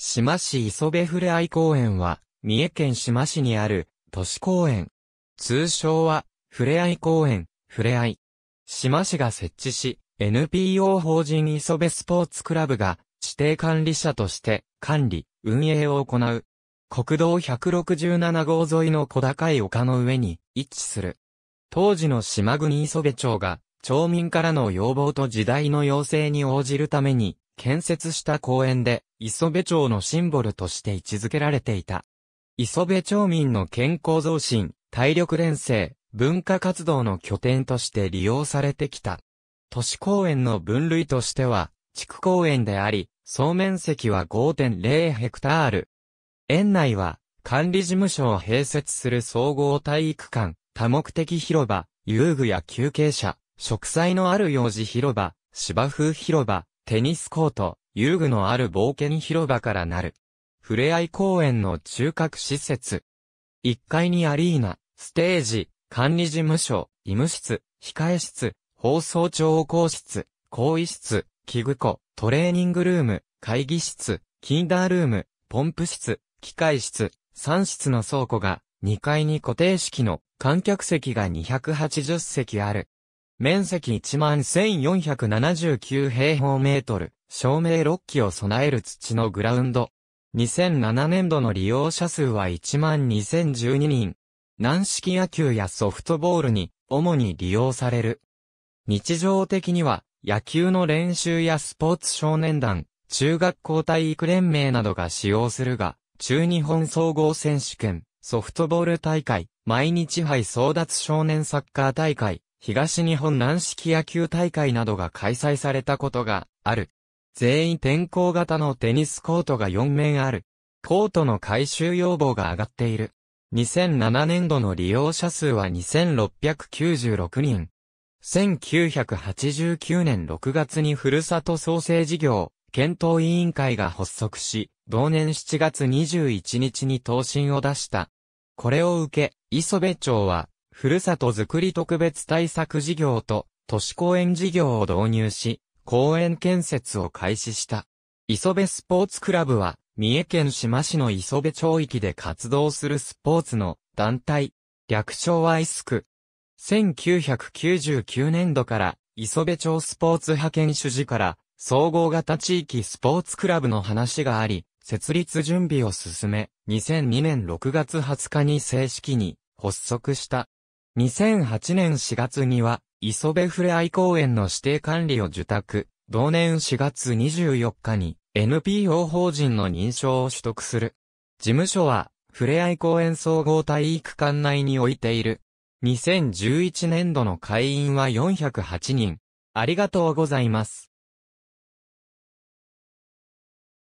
島市磯部ふれあい公園は、三重県島市にある、都市公園。通称は、ふれあい公園、ふれあい。島市が設置し、NPO 法人磯部スポーツクラブが、指定管理者として、管理、運営を行う。国道167号沿いの小高い丘の上に位置する。当時の島国磯部町が、町民からの要望と時代の要請に応じるために、建設した公園で、磯部町のシンボルとして位置づけられていた。磯部町民の健康増進、体力連成、文化活動の拠点として利用されてきた。都市公園の分類としては、地区公園であり、総面積は5.0ヘクタール。園内は、管理事務所を併設する総合体育館、多目的広場、遊具や休憩車、植栽のある幼児広場、芝生広場、テニスコート、遊具のある冒険広場からなる。ふれあい公園の中核施設。1階にアリーナ、ステージ、管理事務所、医務室、控え室、放送庁公室、更衣室、器具庫、トレーニングルーム、会議室、キンダールーム、ポンプ室、機械室、3室の倉庫が、2階に固定式の観客席が280席ある。面積11,479平方メートル、照明6基を備える土のグラウンド。2007年度の利用者数は12,012人。軟式野球やソフトボールに主に利用される。日常的には野球の練習やスポーツ少年団、中学校体育連盟などが使用するが、中日本総合選手権、ソフトボール大会、毎日杯争奪少年サッカー大会、東日本軟式野球大会などが開催されたことがある。全員転校型のテニスコートが4面ある。コートの改修要望が上がっている。2007年度の利用者数は2696人。1989年6月にふるさと創生事業検討委員会が発足し、同年7月21日に答申を出した。これを受け、磯部町はふるさとづくり特別対策事業と、都市公園事業を導入し、公園建設を開始した。磯部スポーツクラブは、三重県志摩市の磯部町域で活動するスポーツの団体、略称はイスク。1999年度から、磯部町スポーツ派遣主事から、総合型地域スポーツクラブの話があり、設立準備を進め、2002年6月20日に正式に発足した。2008年4月には、磯部ふれあい公園の指定管理を受託、同年4月24日に NPO 法人の認証を取得する。事務所は、ふれあい公園総合体育館内に置いている。2011年度の会員は408人。ありがとうございます。